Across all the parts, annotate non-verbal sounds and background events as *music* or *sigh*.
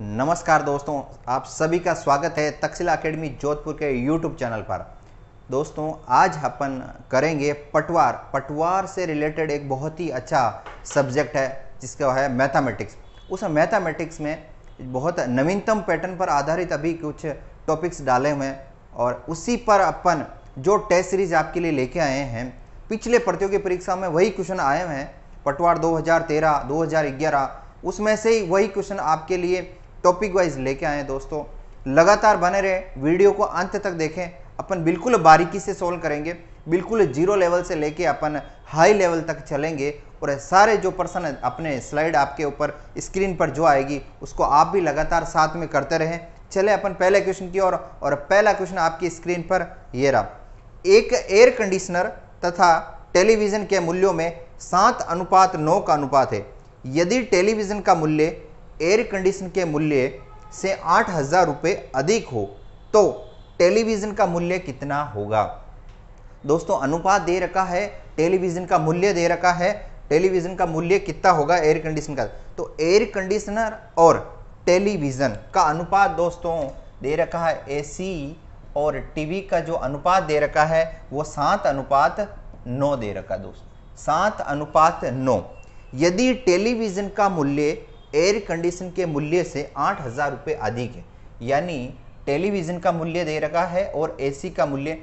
नमस्कार दोस्तों आप सभी का स्वागत है तक्षशिला अकेडमी जोधपुर के यूट्यूब चैनल पर दोस्तों आज अपन करेंगे पटवार पटवार से रिलेटेड एक बहुत ही अच्छा सब्जेक्ट है जिसका है मैथामेटिक्स उस मैथामेटिक्स में बहुत नवीनतम पैटर्न पर आधारित अभी कुछ टॉपिक्स डाले हुए हैं और उसी पर अपन जो टेस्ट सीरीज आपके लिए लेके आए हैं पिछले प्रतियोगी परीक्षा में वही क्वेश्चन आए हुए हैं पटवार 2013, 2011 उसमें से ही वही क्वेश्चन आपके लिए टॉपिक वाइज लेके आए दोस्तों लगातार बने रहे वीडियो को अंत तक देखें अपन बिल्कुल बारीकी से सोल्व करेंगे बिल्कुल जीरो लेवल से लेके अपन हाई लेवल तक चलेंगे और सारे जो पर्सन अपने स्लाइड आपके ऊपर स्क्रीन पर जो आएगी उसको आप भी लगातार साथ में करते रहें चले अपन पहले क्वेश्चन की ओर और, और पहला क्वेश्चन आपकी स्क्रीन पर ये रहा एक एयर कंडीशनर तथा टेलीविज़न के मूल्यों में सात अनुपात नौ का अनुपात है यदि टेलीविज़न का मूल्य एयर कंडीशन के मूल्य से आठ हज़ार रुपये अधिक हो तो टेलीविज़न का मूल्य कितना होगा दोस्तों अनुपात दे रखा है टेलीविज़न का मूल्य दे रखा है टेलीविज़न का मूल्य कितना होगा एयर कंडीशन का तो एयर कंडीशनर और टेलीविज़न का अनुपात दोस्तों दे रखा है एसी और टीवी का जो अनुपात दे रखा है वो सात अनुपात नौ दे रखा दोस्तों सात अनुपात नौ यदि टेलीविज़न का मूल्य एयर कंडीशन के मूल्य से आठ हज़ार रुपये अधिक है यानी टेलीविज़न का मूल्य दे रखा है और एसी का मूल्य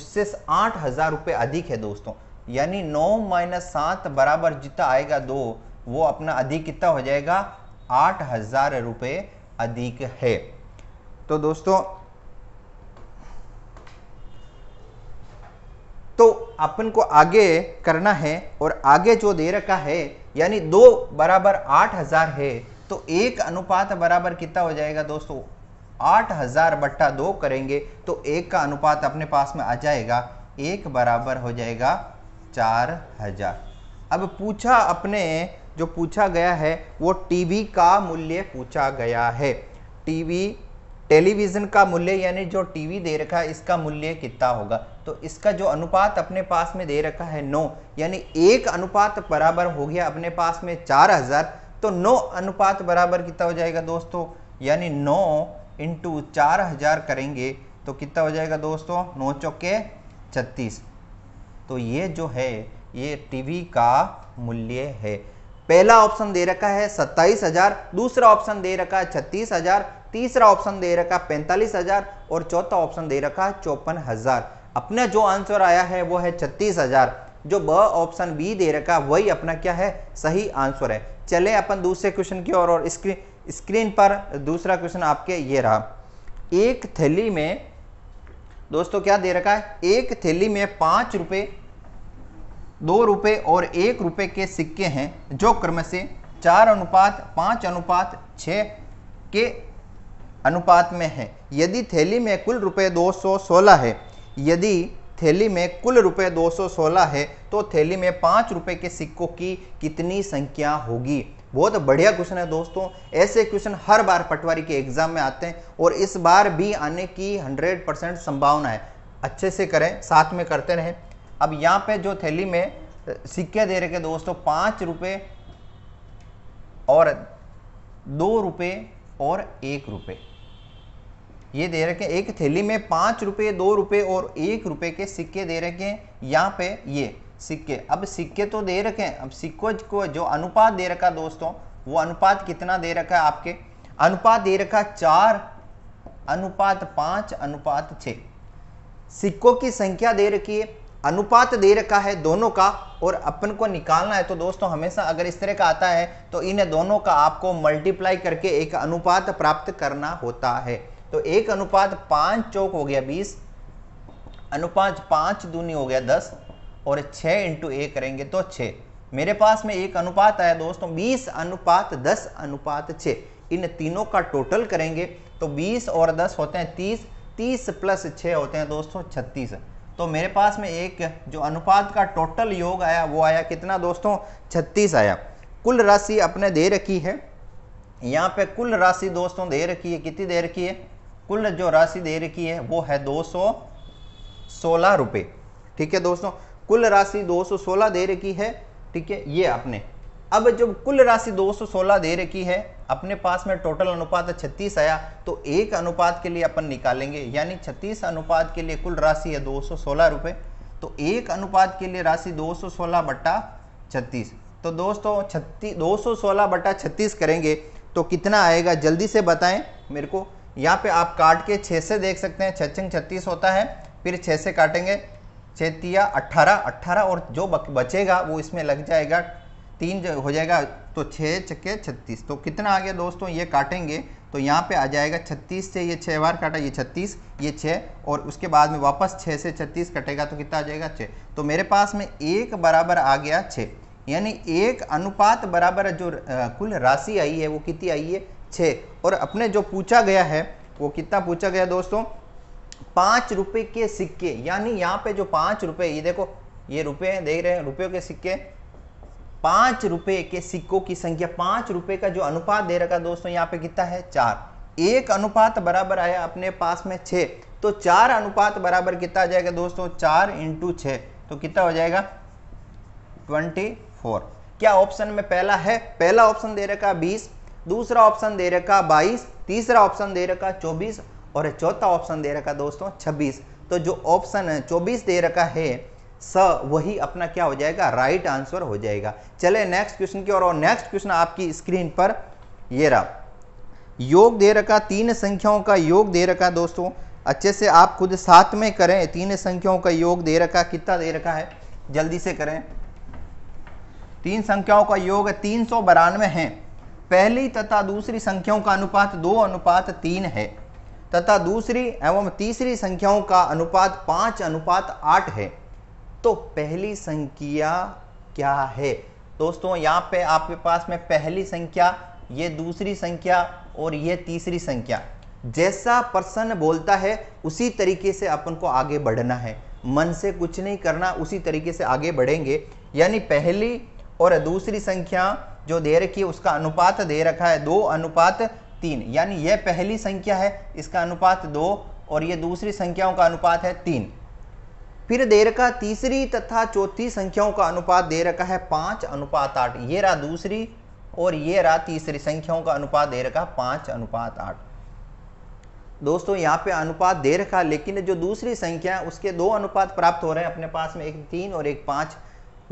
उससे आठ हज़ार रुपये अधिक है दोस्तों यानी नौ माइनस सात बराबर जितना आएगा दो वो अपना अधिक कितना हो जाएगा आठ हज़ार रुपये अधिक है तो दोस्तों तो अपन को आगे करना है और आगे जो दे रखा है यानी दो बराबर आठ हज़ार है तो एक अनुपात बराबर कितना हो जाएगा दोस्तों आठ हज़ार बट्टा दो करेंगे तो एक का अनुपात अपने पास में आ जाएगा एक बराबर हो जाएगा चार हजार अब पूछा अपने जो पूछा गया है वो टीवी का मूल्य पूछा गया है टीवी टेलीविज़न का मूल्य यानी जो टीवी दे रखा है इसका मूल्य कितना होगा तो इसका जो अनुपात अपने पास में दे रखा है नौ यानी एक अनुपात बराबर हो गया अपने पास में चार हज़ार तो नौ अनुपात बराबर कितना हो जाएगा दोस्तों यानी नौ इंटू चार हज़ार करेंगे तो कितना हो जाएगा दोस्तों नौ चौके छत्तीस तो ये जो है ये टीवी का मूल्य है पहला ऑप्शन दे रखा है सत्ताईस हजार दूसरा ऑप्शन दे रखा है छत्तीस हजार तीसरा ऑप्शन दे रखा है पैंतालीस हजार और चौथा ऑप्शन दे रखा है चौपन हजार अपना जो आंसर आया है वो है छत्तीस हजार जो ब ऑप्शन बी दे रखा वही अपना क्या है सही आंसर है चले अपन दूसरे क्वेश्चन की ओर और, और स्क्रीन स्क्रीन पर दूसरा क्वेश्चन आपके ये रहा एक थैली में दोस्तों क्या दे रखा है एक थैली में पाँच रुपये दो रुपये और एक रुपये के सिक्के हैं जो क्रम से चार अनुपात पाँच अनुपात छ के अनुपात में है यदि थैली में कुल रुपये दो सौ सोलह है यदि थैली में कुल रुपए 216 है तो थैली में पाँच रुपए के सिक्कों की कितनी संख्या होगी बहुत बढ़िया क्वेश्चन है दोस्तों ऐसे क्वेश्चन हर बार पटवारी के एग्जाम में आते हैं और इस बार भी आने की 100 परसेंट संभावना है अच्छे से करें साथ में करते रहें अब यहाँ पे जो थैली में सिक्के दे रखे दोस्तों पाँच रुपये और दो रुपये और एक रुपये ये दे रखे हैं एक थैली में पाँच रुपये दो रुपये और एक रुपये के सिक्के दे रखे हैं यहाँ पे ये सिक्के अब सिक्के तो दे रखे हैं अब सिक्कों को जो अनुपात दे रखा दोस्तों वो अनुपात कितना दे रखा है आपके अनुपात दे रखा चार अनुपात पाँच अनुपात छ सिक्कों की संख्या दे रखी है अनुपात दे रखा है दोनों का और अपन को निकालना है तो दोस्तों हमेशा अगर इस तरह का आता है तो इन दोनों का आपको मल्टीप्लाई करके एक अनुपात प्राप्त करना होता है तो एक अनुपात पांच चौक हो गया बीस अनुपात पांच दूनी हो गया दस और छ इंटू ए करेंगे तो छ मेरे पास में एक अनुपात आया दोस्तों बीस अनुपात दस अनुपात छ इन तीनों का टोटल करेंगे तो बीस और दस होते हैं तीस तीस प्लस छ होते हैं दोस्तों छत्तीस तो मेरे पास में एक जो अनुपात का टोटल योग आया वो आया कितना दोस्तों छत्तीस आया कुल राशि अपने दे रखी है यहाँ पे कुल राशि दोस्तों दे रखी है कितनी दे रखी है कुल जो राशि दे रखी है वो है दो सौ सोलह रुपये ठीक है दोस्तों कुल राशि दो सौ सोलह दे रखी है ठीक है ये आपने अब जब कुल राशि दो सौ सोलह दे रखी है अपने पास में टोटल अनुपात छत्तीस आया तो एक अनुपात के लिए अपन निकालेंगे यानी छत्तीस अनुपात के लिए कुल राशि है दो सौ सोलह रुपये तो एक अनुपात के लिए राशि दो सौ सोलह बट्टा छत्तीस तो दोस्तों छत्तीस दो सौ सोलह बटा छत्तीस करेंगे तो कितना आएगा जल्दी से बताएं मेरे को यहाँ पे आप काट के छः से देख सकते हैं छचिंग छत्तीस होता है फिर छः से काटेंगे छतिया अट्ठारह अट्ठारह और जो बचेगा वो इसमें लग जाएगा तीन जो हो जाएगा तो छः छक्के छत्तीस तो कितना आ गया दोस्तों ये काटेंगे तो यहाँ पे आ जाएगा छत्तीस से ये छः बार काटा ये छत्तीस ये छः और उसके बाद में वापस छः से छत्तीस कटेगा तो कितना आ जाएगा छः तो मेरे पास में एक बराबर आ गया छः यानी एक अनुपात बराबर जो कुल राशि आई है वो कितनी आई है छः और अपने जो पूछा गया है वो कितना पूछा गया दोस्तों पाँच रुपये के सिक्के यानी यहाँ पे जो पाँच रुपये ये देखो ये रुपये देख रहे हैं रुपयों के सिक्के पाँच रुपये के सिक्कों की संख्या पाँच रुपये का जो अनुपात दे रखा दोस्तों यहाँ पे कितना है चार एक अनुपात बराबर आया अपने पास में छः तो चार अनुपात बराबर कितना आ जाएगा दोस्तों चार इंटू छः तो कितना हो जाएगा ट्वेंटी फोर क्या ऑप्शन में पहला है पहला ऑप्शन दे रखा बीस दूसरा ऑप्शन दे रखा बाईस तीसरा ऑप्शन दे रखा चौबीस और चौथा ऑप्शन दे रखा दोस्तों छब्बीस तो जो ऑप्शन है चौबीस दे रखा है स वही अपना क्या हो जाएगा राइट आंसर हो जाएगा चले नेक्स्ट क्वेश्चन की और नेक्स्ट क्वेश्चन आपकी स्क्रीन पर ये रहा योग दे रखा तीन संख्याओं का योग दे रखा दोस्तों अच्छे से आप खुद साथ में करें तीन संख्याओं का योग दे रखा कितना दे रखा है जल्दी से करें तीन संख्याओं का योग तीन सौ बारानवे है पहली तथा दूसरी संख्याओं का अनुपात दो अनुपात तीन है तथा दूसरी एवं तीसरी संख्याओं का अनुपात पाँच अनुपात आठ है तो पहली संख्या क्या है दोस्तों यहाँ पे आपके पास में पहली संख्या ये दूसरी संख्या और ये तीसरी संख्या जैसा पर्सन बोलता है उसी तरीके से अपन को आगे बढ़ना है मन से कुछ नहीं करना उसी तरीके से आगे बढ़ेंगे यानी पहली और दूसरी संख्या जो दे रखी है उसका अनुपात दे रखा है दो अनुपात तीन यानी यह पहली संख्या है इसका अनुपात दो और यह दूसरी संख्याओं का अनुपात है तीन फिर दे रखा तीसरी तथा चौथी संख्याओं का अनुपात दे रखा है पांच अनुपात आठ ये रहा दूसरी और ये रहा तीसरी संख्याओं का अनुपात दे रखा पांच अनुपात आठ दोस्तों यहाँ पे अनुपात दे रखा लेकिन जो दूसरी संख्या है उसके दो अनुपात प्राप्त हो रहे हैं अपने पास में एक तीन और एक पाँच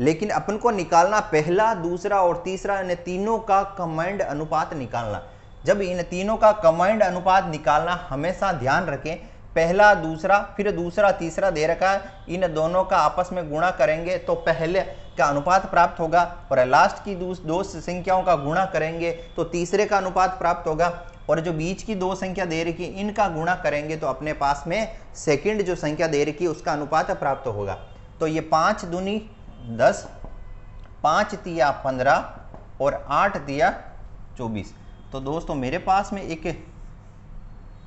लेकिन अपन को निकालना पहला दूसरा और तीसरा इन तीनों का कमांड अनुपात निकालना जब इन तीनों का कमांड अनुपात निकालना हमेशा ध्यान रखें पहला दूसरा फिर दूसरा तीसरा दे रखा है इन दोनों का आपस में गुणा करेंगे तो पहले का अनुपात प्राप्त होगा और लास्ट की दो संख्याओं का गुणा करेंगे तो तीसरे का अनुपात प्राप्त होगा और जो बीच की दो संख्या दे रखी इनका गुणा करेंगे तो अपने पास में सेकंड जो संख्या दे रखी है उसका अनुपात प्राप्त होगा तो ये पाँच दुनी दस पाँच दिया पंद्रह और आठ दिया चौबीस तो दोस्तों मेरे पास में एक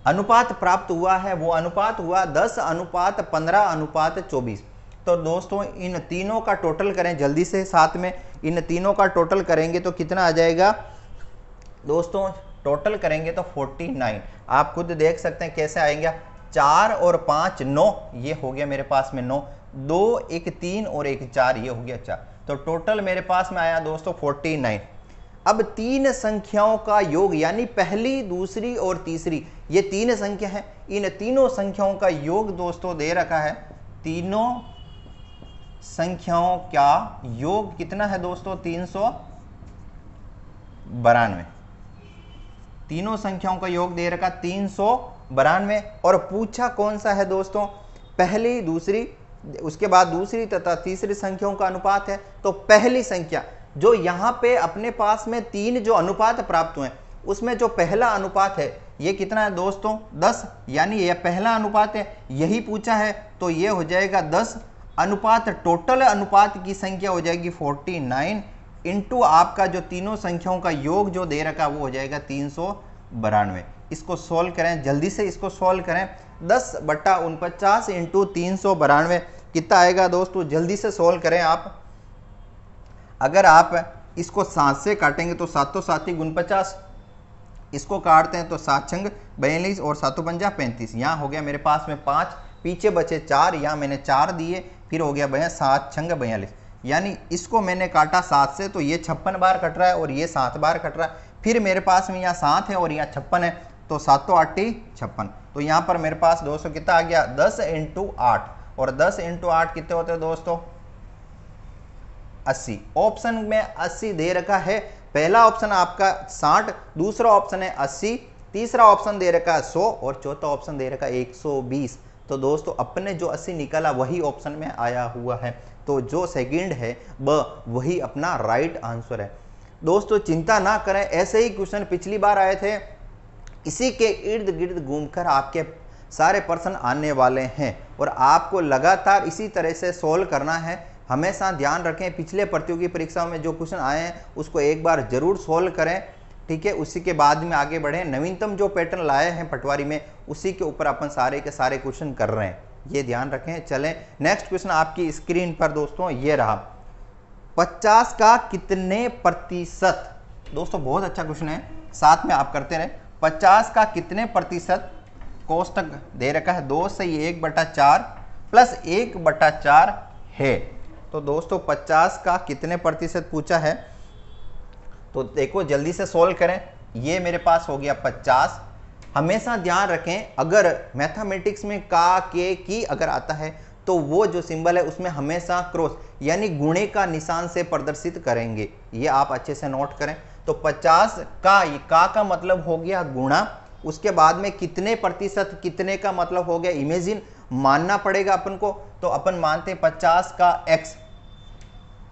अनुपात प्राप्त हुआ है वो अनुपात हुआ दस अनुपात पंद्रह अनुपात चौबीस तो दोस्तों इन तीनों का टोटल करें जल्दी से साथ में इन तीनों का टोटल करेंगे तो कितना आ जाएगा दोस्तों टोटल करेंगे तो 49 आप खुद देख सकते हैं कैसे आएंगे चार और पाँच नौ ये हो गया मेरे पास में नौ दो एक तीन और एक चार ये हो गया चार तो टोटल मेरे पास में आया दोस्तों फोर्टी नाइन अब तीन संख्याओं का योग यानी पहली दूसरी और तीसरी ये तीन संख्या है इन तीनों संख्याओं का योग दोस्तों दे रखा है तीनों संख्याओं का योग कितना है दोस्तों तीन सौ बारानवे तीनों संख्याओं का योग दे रखा तीन सौ बारानवे और पूछा कौन सा है दोस्तों पहली दूसरी उसके बाद दूसरी तथा तीसरी संख्याओं का अनुपात है तो पहली संख्या जो यहाँ पे अपने पास में तीन जो अनुपात प्राप्त हुए उसमें जो पहला अनुपात है ये कितना है दोस्तों दस यानी यह पहला अनुपात है यही पूछा है तो ये हो जाएगा दस अनुपात टोटल अनुपात की संख्या हो जाएगी फोर्टी नाइन इंटू आपका जो तीनों संख्याओं का योग जो दे रखा वो हो जाएगा तीन सौ इसको सोल्व करें जल्दी से इसको सोल्व करें दस बट्टा उनपचास इंटू तीन सौ बानवे कितना आएगा दोस्तों जल्दी से सोल्व करें आप अगर आप इसको सात से काटेंगे तो सातों तो सात ही गुण पचास इसको काटते हैं तो सात छंग बयालीस और सातों तो पंजा पैंतीस यहाँ हो गया मेरे पास में पाँच पीछे बचे चार यहाँ मैंने चार दिए फिर हो गया भैया सात छंग बयालीस यानी इसको मैंने काटा सात से तो ये छप्पन बार कट रहा है और ये सात बार कट रहा है फिर मेरे पास में यहाँ सात है और यहाँ छप्पन है तो सात सातों आठी छप्पन तो यहाँ पर मेरे पास दोस्तों कितना आ गया दस इंटू आठ और दस इंटू आठ कितने होते हैं दोस्तों अस्सी ऑप्शन में अस्सी दे रखा है पहला ऑप्शन आपका साठ दूसरा ऑप्शन है अस्सी तीसरा ऑप्शन दे रखा है सौ और चौथा ऑप्शन दे रखा है एक सौ बीस तो दोस्तों अपने जो अस्सी निकाला वही ऑप्शन में आया हुआ है तो जो सेकंड है ब वही अपना राइट आंसर है दोस्तों चिंता ना करें ऐसे ही क्वेश्चन पिछली बार आए थे इसी के इर्द गिर्द घूमकर आपके सारे पर्सन आने वाले हैं और आपको लगातार इसी तरह से सोल्व करना है हमेशा ध्यान रखें पिछले प्रतियोगी परीक्षाओं में जो क्वेश्चन आए हैं उसको एक बार ज़रूर सोल्व करें ठीक है उसी के बाद में आगे बढ़ें नवीनतम जो पैटर्न लाए हैं पटवारी में उसी के ऊपर अपन सारे के सारे क्वेश्चन कर रहे हैं ये ध्यान रखें चलें नेक्स्ट क्वेश्चन आपकी स्क्रीन पर दोस्तों ये रहा पचास का कितने प्रतिशत दोस्तों बहुत अच्छा क्वेश्चन है साथ में आप करते रहें पचास का कितने प्रतिशत कोष्टक दे रखा है दो से एक बटा चार प्लस एक बटा चार है तो दोस्तों पचास का कितने प्रतिशत पूछा है तो देखो जल्दी से सोल्व करें ये मेरे पास हो गया पचास हमेशा ध्यान रखें अगर मैथमेटिक्स में का के की अगर आता है तो वो जो सिंबल है उसमें हमेशा क्रॉस यानी गुणे का निशान से प्रदर्शित करेंगे ये आप अच्छे से नोट करें तो 50 का ये का का मतलब हो गया गुणा उसके बाद में कितने प्रतिशत कितने का मतलब हो गया इमेजिन मानना पड़ेगा अपन को तो अपन मानते हैं पचास का एक्स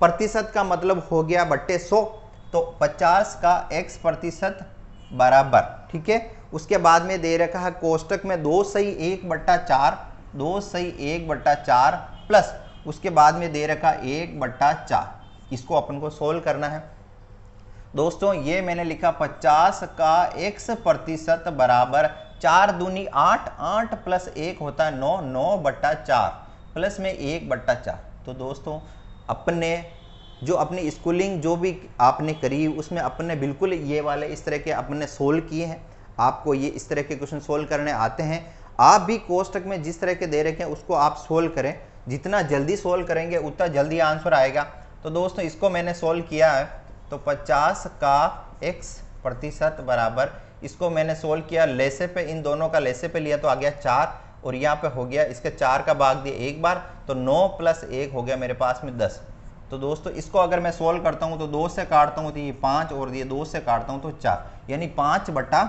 प्रतिशत का मतलब हो गया बट्टे 100 तो पचास का एक्स प्रतिशत बराबर ठीक है उसके बाद में दे रखा है कोष्टक में दो सही एक बट्टा चार दो सही एक बट्टा चार प्लस उसके बाद में दे रखा एक बट्टा चार इसको अपन को सोल्व करना है दोस्तों ये मैंने लिखा 50 का x प्रतिशत बराबर चार दूनी आठ आठ प्लस एक होता है नौ नौ बट्टा चार प्लस में एक बट्टा चार तो दोस्तों अपने जो अपनी स्कूलिंग जो भी आपने करी उसमें अपने बिल्कुल ये वाले इस तरह के अपने सोल्व किए हैं आपको ये इस तरह के क्वेश्चन सोल्व करने आते हैं आप भी कोष्टक में जिस तरह के दे रखे हैं उसको आप सोल्व करें जितना जल्दी सोल्व करेंगे उतना जल्दी आंसर आएगा तो दोस्तों इसको मैंने सोल्व किया है तो पचास का एक्स प्रतिशत बराबर इसको मैंने सोल्व किया लेसे पे इन दोनों का लेसे पे लिया तो आ गया चार और यहाँ पे हो गया इसके चार का भाग दिया एक बार तो नौ प्लस एक हो गया मेरे पास में दस तो दोस्तों इसको अगर मैं सोल्व करता हूँ तो दो से काटता हूँ तो ये पाँच और ये दो से काटता हूँ तो चार यानी पाँच बट्टा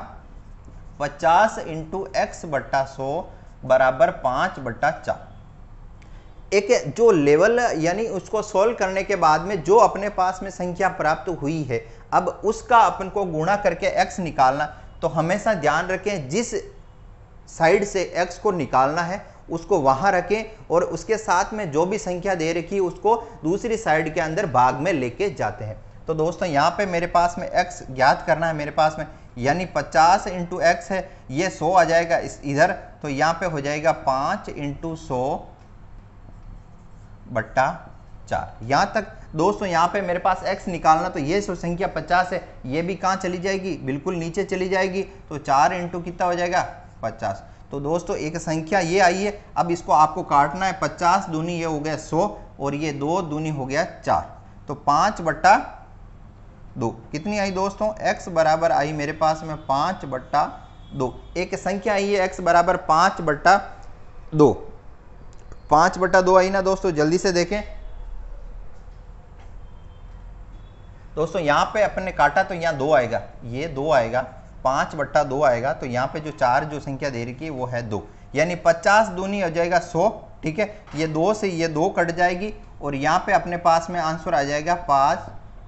पचास इंटू एक्स बट्टा सौ बराबर पाँच बट्टा चार एक जो लेवल यानी उसको सोल्व करने के बाद में जो अपने पास में संख्या प्राप्त हुई है अब उसका अपन को गुणा करके एक्स निकालना तो हमेशा ध्यान रखें जिस साइड से एक्स को निकालना है उसको वहाँ रखें और उसके साथ में जो भी संख्या दे रखी है उसको दूसरी साइड के अंदर भाग में लेके जाते हैं तो दोस्तों यहाँ पे मेरे पास में एक्स ज्ञात करना है मेरे पास में यानी 50 इंटू एक्स है ये 100 आ जाएगा इस इधर तो यहाँ पे हो जाएगा 5 इंटू सौ बट्टा चार यहां तक दोस्तों यहां पे मेरे पास x निकालना तो ये सो संख्या 50 है ये भी कहां चली जाएगी बिल्कुल नीचे चली जाएगी तो चार इंटू कितना हो जाएगा 50 तो दोस्तों एक संख्या ये आई है अब इसको आपको काटना है 50 दूनी ये हो गया 100 और ये दो दूनी हो गया चार तो पांच बट्टा दो कितनी आई दोस्तों x बराबर आई मेरे पास में पांच बट्टा दो एक संख्या आई है x बराबर पांच बट्टा दो पांच बटा दो आई ना दोस्तों जल्दी से देखें दोस्तों यहां पे अपन ने काटा तो यहां दो आएगा ये दो आएगा पांच बट्टा दो आएगा तो यहां पे जो चार जो संख्या दे रही है वो है दो यानी पचास दूनी हो जाएगा सौ ठीक है ये दो से ये दो कट जाएगी और यहां पे अपने पास में आंसर आ जाएगा पांच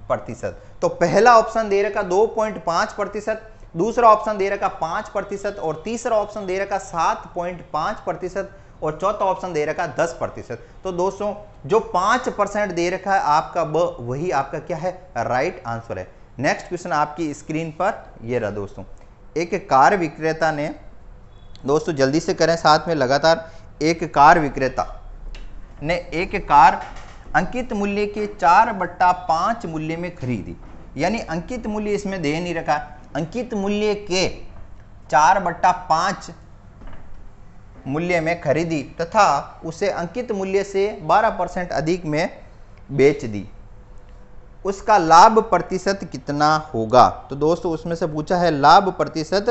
प्रतिशत तो पहला ऑप्शन दे रखा दो पॉइंट पांच प्रतिशत दूसरा ऑप्शन दे रखा पांच प्रतिशत और तीसरा ऑप्शन दे रखा सात पॉइंट पांच प्रतिशत और चौथा ऑप्शन दे रखा है दस प्रतिशत तो दोस्तों जो पांच परसेंट दे रखा है आपका ब वही आपका क्या है राइट आंसर है नेक्स्ट क्वेश्चन आपकी स्क्रीन पर ये रहा दोस्तों एक कार विक्रेता ने दोस्तों जल्दी से करें साथ में लगातार एक कार विक्रेता ने एक कार अंकित मूल्य के चार बट्टा पांच मूल्य में खरीदी यानी अंकित मूल्य इसमें दे नहीं रखा अंकित मूल्य के चार बट्टा पांच मूल्य में खरीदी तथा उसे अंकित मूल्य से 12 परसेंट अधिक में बेच दी उसका लाभ प्रतिशत कितना होगा तो दोस्तों उसमें से पूछा है लाभ प्रतिशत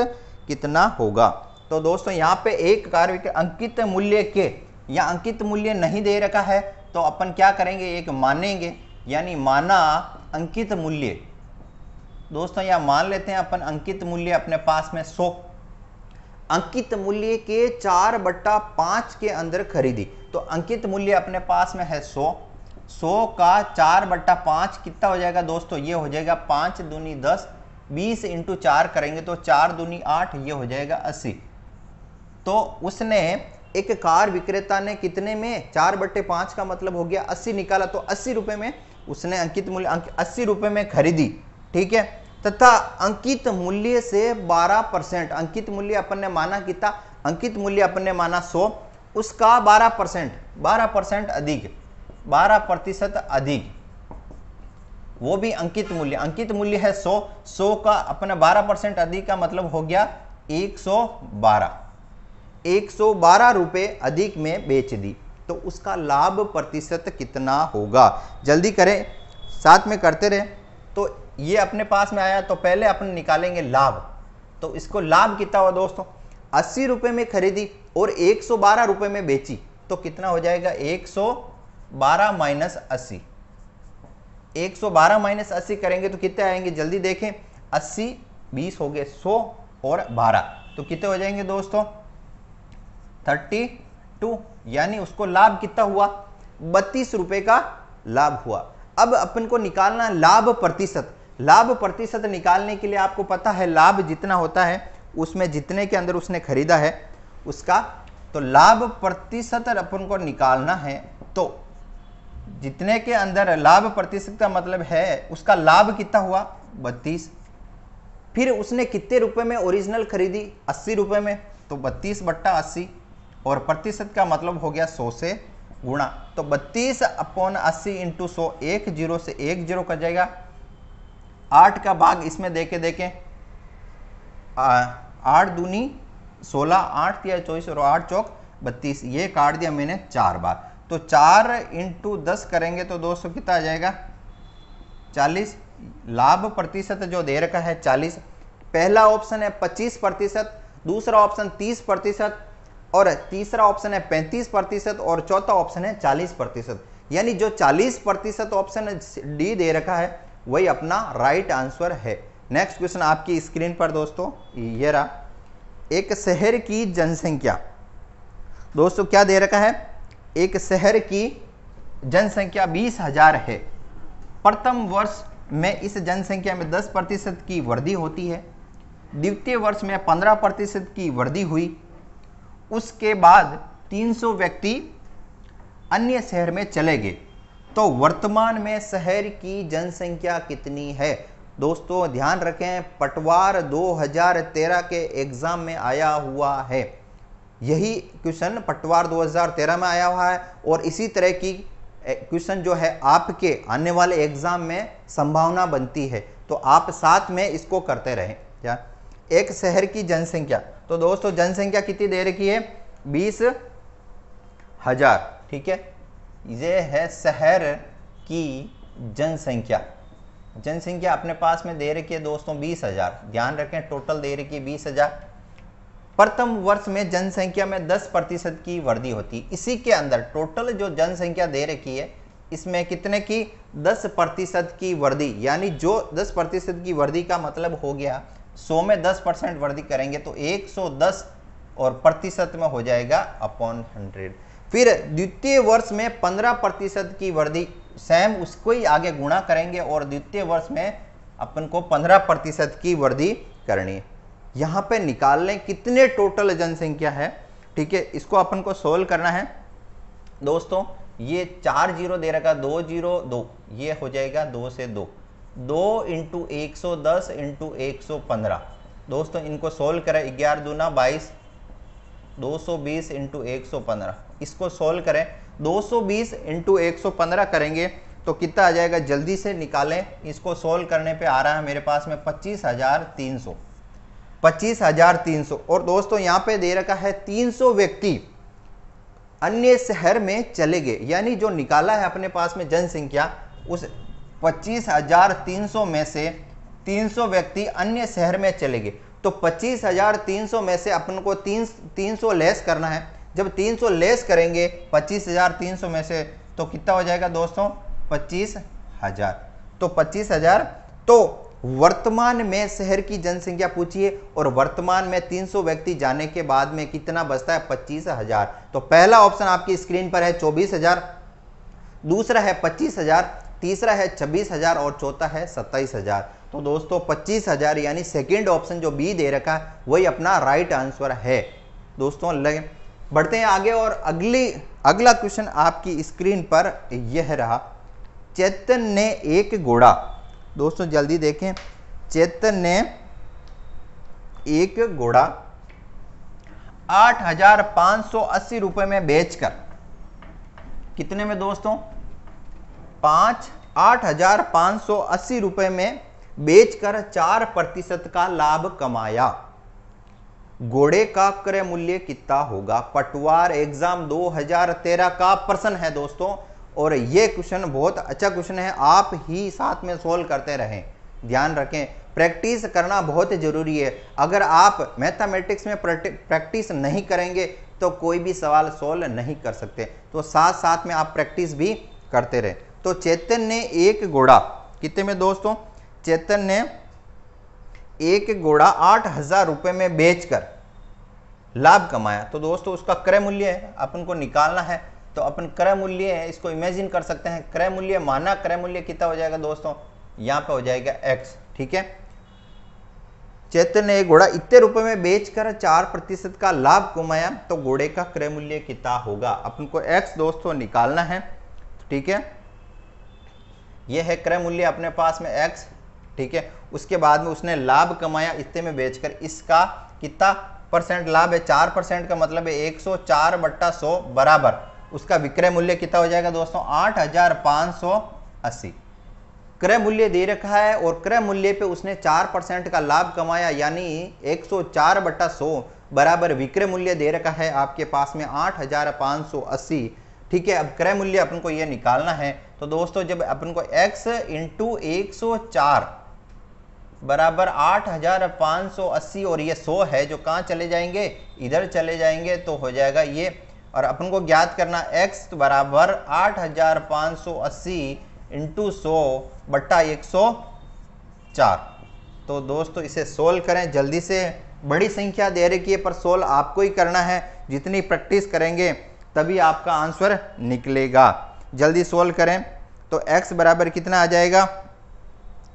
कितना होगा तो दोस्तों यहाँ पे एक कार्य के अंकित मूल्य के या अंकित मूल्य नहीं दे रखा है तो अपन क्या करेंगे एक मानेंगे यानी माना अंकित मूल्य दोस्तों यहाँ मान लेते हैं अपन अंकित मूल्य अपने पास में सौ अंकित मूल्य के चार बट्टा पांच के अंदर खरीदी तो अंकित मूल्य अपने पास में है सौ सौ का चार बट्टा पांच कितना हो जाएगा दोस्तों ये हो जाएगा पांच दूनी दस बीस इंटू चार करेंगे तो चार दूनी आठ ये हो जाएगा अस्सी तो उसने एक कार विक्रेता ने कितने में चार बट्टे पांच का मतलब हो गया अस्सी निकाला तो अस्सी रुपए में उसने अंकित मूल्य अस्सी रुपये में खरीदी ठीक है तथा अंकित मूल्य से 12 परसेंट अंकित मूल्य अपन ने माना कितना अंकित मूल्य अपन ने माना 100 उसका 12 परसेंट बारह परसेंट अधिक 12 प्रतिशत अधिक वो भी अंकित मूल्य अंकित मूल्य है 100 100 का अपना 12 परसेंट अधिक का मतलब हो गया 112 112 रुपए अधिक में बेच दी तो उसका लाभ प्रतिशत कितना होगा जल्दी करें साथ में करते रहे तो ये अपने पास में आया तो पहले अपन निकालेंगे लाभ तो इसको लाभ कितना हुआ दोस्तों अस्सी रुपये में खरीदी और एक सौ बारह रुपये में बेची तो कितना हो जाएगा एक सौ बारह माइनस अस्सी एक सौ बारह माइनस अस्सी करेंगे तो कितने आएंगे जल्दी देखें अस्सी बीस हो गए सौ और बारह तो कितने हो जाएंगे दोस्तों थर्टी टू यानी उसको लाभ कितना हुआ बत्तीस रुपये का लाभ हुआ अब अपन को निकालना लाभ प्रतिशत लाभ प्रतिशत निकालने के लिए आपको पता है लाभ जितना होता है उसमें जितने के अंदर उसने खरीदा है उसका तो लाभ प्रतिशत अपन को निकालना है तो जितने के अंदर लाभ प्रतिशत का मतलब है उसका लाभ कितना हुआ बत्तीस फिर उसने कितने रुपए में ओरिजिनल खरीदी अस्सी रुपए में तो बत्तीस बट्टा अस्सी और प्रतिशत का मतलब हो गया सौ से गुणा तो बत्तीस अपॉन अस्सी इंटू सौ एक जीरो से एक जीरो कर जाएगा आठ का भाग इसमें देखे देखें आठ दूनी सोलह आठ दिया चौबीस और आठ चौक बत्तीस ये काट दिया मैंने चार बार तो चार इंटू दस करेंगे तो दोस्तों कितना आ जाएगा चालीस लाभ प्रतिशत जो दे रखा है चालीस पहला ऑप्शन है पच्चीस प्रतिशत दूसरा ऑप्शन तीस प्रतिशत और तीसरा ऑप्शन है पैंतीस प्रतिशत और चौथा ऑप्शन है चालीस प्रतिशत यानी जो चालीस प्रतिशत ऑप्शन डी दे रखा है वही अपना राइट आंसर है नेक्स्ट क्वेश्चन आपकी स्क्रीन पर दोस्तों ये रहा एक शहर की जनसंख्या दोस्तों क्या दे रखा है एक शहर की जनसंख्या बीस हजार है प्रथम वर्ष में इस जनसंख्या में दस प्रतिशत की वृद्धि होती है द्वितीय वर्ष में पंद्रह प्रतिशत की वृद्धि हुई उसके बाद 300 व्यक्ति अन्य शहर में चले गए तो वर्तमान में शहर की जनसंख्या कितनी है दोस्तों ध्यान रखें पटवार 2013 के एग्ज़ाम में आया हुआ है यही क्वेश्चन पटवार 2013 में आया हुआ है और इसी तरह की क्वेश्चन जो है आपके आने वाले एग्ज़ाम में संभावना बनती है तो आप साथ में इसको करते रहें क्या एक शहर की जनसंख्या तो दोस्तों जनसंख्या कितनी दे रखी है बीस हज़ार ठीक है ये है शहर की जनसंख्या जनसंख्या अपने पास में दे रखी है दोस्तों बीस हज़ार ध्यान रखें टोटल दे रखी है बीस हज़ार प्रथम वर्ष में जनसंख्या में दस प्रतिशत की वृद्धि होती है इसी के अंदर टोटल जो जनसंख्या दे रखी है इसमें कितने की दस प्रतिशत की वृद्धि यानी जो दस प्रतिशत की वृद्धि का मतलब हो गया सौ में दस परसेंट वृद्धि करेंगे तो एक सौ दस और प्रतिशत में हो जाएगा अपॉन हंड्रेड फिर द्वितीय वर्ष में पंद्रह प्रतिशत की वृद्धि सैम उसको ही आगे गुणा करेंगे और द्वितीय वर्ष में अपन को पंद्रह प्रतिशत की वृद्धि करनी है यहाँ पे निकाल लें कितने टोटल जनसंख्या है ठीक है इसको अपन को सोल्व करना है दोस्तों ये चार जीरो दे रखा दो जीरो दो ये हो जाएगा दो से दो दो इंटू एक सौ दस इंटू एक सौ पंद्रह दोस्तों इनको सोल्व करें ग्यारह दूना बाईस 220 इंटू एक इसको सोल्व करें 220 इंटू एक करेंगे तो कितना आ जाएगा जल्दी से निकालें इसको सोल्व करने पे आ रहा है मेरे पास में पच्चीस हज़ार तीन सौ पच्चीस हज़ार तीन सौ और दोस्तों यहाँ पे दे रखा है तीन सौ व्यक्ति अन्य शहर में चले गए यानी जो निकाला है अपने पास में जनसंख्या उस पच्चीस हज़ार तीन सौ में से तीन सौ व्यक्ति अन्य शहर में चले गए तो पच्चीस हजार तीन सौ में से अपन को तीन तीन सौ लेस करना है जब तीन सौ लेस करेंगे पच्चीस हजार तीन सौ में से तो कितना हो जाएगा दोस्तों पच्चीस हजार तो पच्चीस हजार तो वर्तमान में शहर की जनसंख्या पूछिए और वर्तमान में 300 व्यक्ति जाने के बाद में कितना बचता है पच्चीस हजार तो पहला ऑप्शन आपकी स्क्रीन पर है चौबीस हजार दूसरा है पच्चीस हजार तीसरा है छब्बीस हजार और चौथा है सत्ताईस हजार तो दोस्तों पच्चीस हजार यानी सेकेंड ऑप्शन जो बी दे रखा है वही अपना राइट आंसर है दोस्तों लगे बढ़ते हैं आगे और अगली अगला क्वेश्चन आपकी स्क्रीन पर यह रहा चेतन ने एक घोड़ा दोस्तों जल्दी देखें चेतन ने एक घोड़ा आठ हजार पांच सौ अस्सी रुपए में बेचकर कितने में दोस्तों पांच आठ हजार पांच सौ अस्सी रुपए में बेचकर चार प्रतिशत का लाभ कमाया घोड़े का क्रय मूल्य कितना होगा पटवार एग्जाम 2013 का प्रश्न है दोस्तों और ये क्वेश्चन बहुत अच्छा क्वेश्चन है आप ही साथ में सोल्व करते रहें ध्यान रखें प्रैक्टिस करना बहुत ज़रूरी है अगर आप मैथमेटिक्स में प्रैक्टिस नहीं करेंगे तो कोई भी सवाल सोल्व नहीं कर सकते तो साथ साथ में आप प्रैक्टिस भी करते रहें तो चेतन ने एक घोड़ा कितने में दोस्तों चेतन ने एक घोड़ा आठ हजार रुपये में बेचकर लाभ कमाया तो दोस्तों उसका क्रय मूल्य है अपन को निकालना है तो अपन क्रय मूल्य है इसको इमेजिन कर सकते हैं क्रय मूल्य माना क्रय मूल्य कितना हो जाएगा दोस्तों यहां पे हो जाएगा एक्स ठीक है चेतन ने घोड़ा इतने रुपए में बेचकर चार प्रतिशत का लाभ कमाया तो घोड़े का क्रय मूल्य कितना होगा अपन को एक्स दोस्तों निकालना है ठीक है यह है क्रय मूल्य अपने पास में एक्स ठीक है उसके बाद में उसने लाभ कमाया इतने में बेचकर इसका कितना परसेंट लाभ है चार परसेंट का मतलब है एक सौ चार बट्टा सौ बराबर उसका विक्रय मूल्य कितना हो जाएगा दोस्तों आठ हजार पाँच सौ अस्सी क्रय मूल्य दे रखा है और क्रय मूल्य पे उसने चार परसेंट का लाभ कमाया यानी एक सौ चार बट्टा सौ बराबर विक्रय मूल्य दे रखा है आपके पास में आठ हजार पाँच सौ अस्सी ठीक है अब क्रय मूल्य अपन को यह निकालना है तो दोस्तों जब अपन को x इंटू एक सौ चार बराबर आठ हज़ार पाँच सौ अस्सी और ये सौ है जो कहाँ चले जाएंगे इधर चले जाएंगे तो हो जाएगा ये और अपन को ज्ञात करना एक्स तो बराबर आठ हज़ार पाँच सौ अस्सी इंटू सौ बट्टा एक सौ चार तो दोस्तों इसे सोल्व करें जल्दी से बड़ी संख्या दे रखी है पर सोल्व आपको ही करना है जितनी प्रैक्टिस करेंगे तभी आपका आंसर निकलेगा जल्दी सोल्व करें तो एक्स बराबर कितना आ जाएगा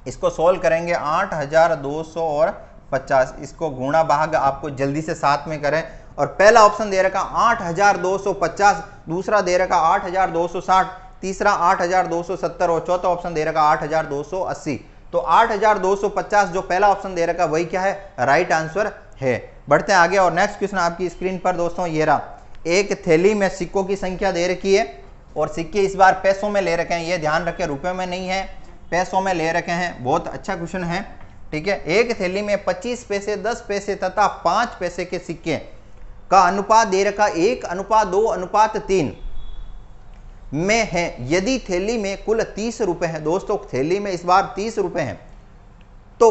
इसको सोल्व करेंगे आठ हज़ार दो सौ और पचास इसको गुणा भाग आपको जल्दी से साथ में करें और पहला ऑप्शन दे रखा आठ हज़ार दो सौ पचास दूसरा दे रखा आठ हज़ार दो सौ साठ तीसरा आठ हज़ार दो सौ सत्तर और चौथा ऑप्शन दे रखा आठ हज़ार दो सौ अस्सी तो आठ हज़ार दो सौ पचास जो पहला ऑप्शन दे रखा वही क्या है राइट आंसर है बढ़ते हैं आगे और नेक्स्ट क्वेश्चन आपकी स्क्रीन पर दोस्तों ये रहा एक थैली में सिक्कों की संख्या दे रखी है और सिक्के इस बार पैसों में ले रखे हैं ये ध्यान रखें रुपये में नहीं है पैसों में ले रखे हैं बहुत अच्छा क्वेश्चन है ठीक है एक थैली में 25 पैसे 10 पैसे तथा 5 पैसे के सिक्के का अनुपात दे रखा एक अनुपात दो अनुपात तीन में है यदि थैली में कुल तीस रुपए हैं दोस्तों थैली में इस बार तीस रुपए हैं तो